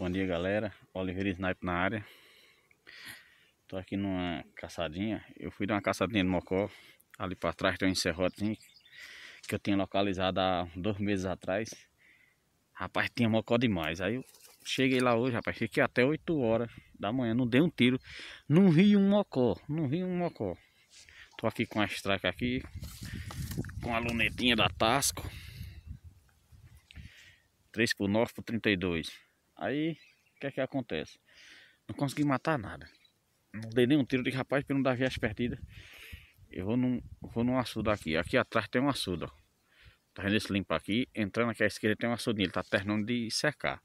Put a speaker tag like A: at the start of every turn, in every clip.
A: Bom dia galera, Oliveira Snipe na área Tô aqui numa caçadinha Eu fui dar uma caçadinha no Mocó Ali pra trás tem um encerrotinho Que eu tinha localizado há dois meses atrás Rapaz, tinha Mocó demais Aí eu cheguei lá hoje, rapaz Fiquei até 8 horas da manhã Não dei um tiro Não vi um Mocó Não vi um Mocó Tô aqui com a estraca aqui Com a lunetinha da Tasco 3 por 9 por 32 Aí, o que é que acontece? Não consegui matar nada. Não dei nenhum tiro de rapaz para não dar vias perdida Eu vou num, vou num açude aqui. Aqui atrás tem um açude, ó. Tá vendo esse limpo aqui? Entrando aqui à esquerda tem um açude. Ele tá terminando de secar.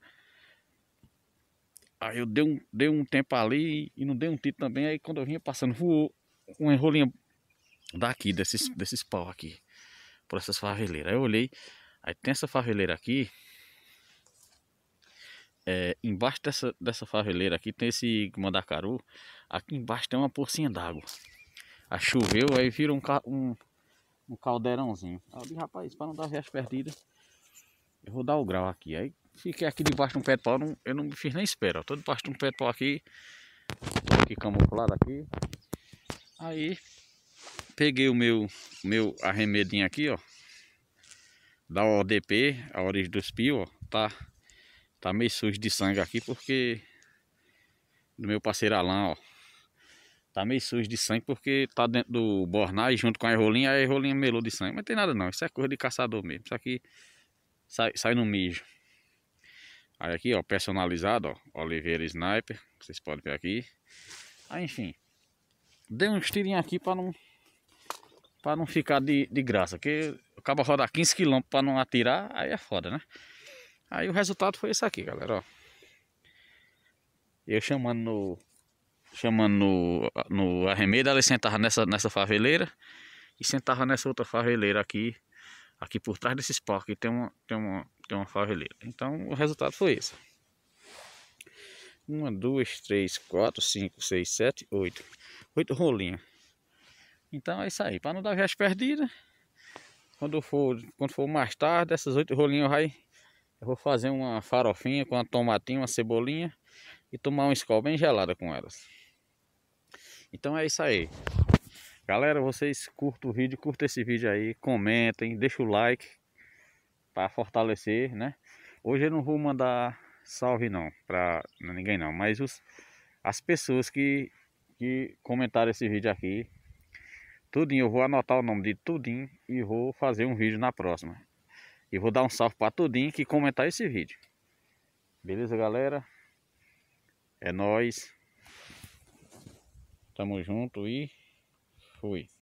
A: Aí eu dei um, dei um tempo ali e não dei um tiro também. Aí quando eu vinha passando, voou um enrolinho daqui, desses, desses pau aqui. Por essas faveleiras. Aí eu olhei. Aí tem essa faveleira aqui é, embaixo dessa, dessa faveleira aqui tem esse mandacaru. Aqui embaixo tem uma porcinha d'água. A choveu, aí vira um, um, um caldeirãozinho. rapaz, para não dar as perdidas, eu vou dar o grau aqui. Aí fiquei aqui debaixo de um pé de pau, não, eu não me fiz nem espera. Eu tô debaixo de um pé de pau aqui, tô aqui camuflado aqui. Aí peguei o meu, meu arremedinho aqui, ó. Da ODP, a origem dos pios, ó. Tá Tá meio sujo de sangue aqui porque do meu parceiro Alain, ó. Tá meio sujo de sangue porque tá dentro do bornai junto com a enrolinha a enrolinha melou de sangue. Mas tem nada não, isso é coisa de caçador mesmo. Isso aqui sai, sai no mijo. Aí aqui, ó, personalizado, ó, Oliveira Sniper, vocês podem ver aqui. Aí, enfim, dei uns tirinhos aqui para não para não ficar de, de graça, que acaba rodar 15 km para não atirar, aí é foda, né? Aí o resultado foi esse aqui, galera, ó. Eu chamando no... Chamando no, no arremedo, ela sentava nessa, nessa faveleira e sentava nessa outra faveleira aqui. Aqui por trás desse palcos aqui tem uma, tem uma, tem uma faveleira. Então o resultado foi esse. Uma, duas, três, quatro, cinco, seis, sete, oito. Oito rolinhas. Então é isso aí. Para não dar viagem perdida, quando for, quando for mais tarde, essas oito rolinhas vai eu vou fazer uma farofinha com uma tomatinha, uma cebolinha e tomar um escol bem gelada com elas. Então é isso aí. Galera, vocês curtam o vídeo, curtem esse vídeo aí, comentem, deixa o like para fortalecer, né? Hoje eu não vou mandar salve não para ninguém não, mas os, as pessoas que, que comentaram esse vídeo aqui, tudinho, eu vou anotar o nome de tudinho e vou fazer um vídeo na próxima. E vou dar um salve para tudinho que comentar esse vídeo. Beleza, galera? É nós. Tamo junto e fui.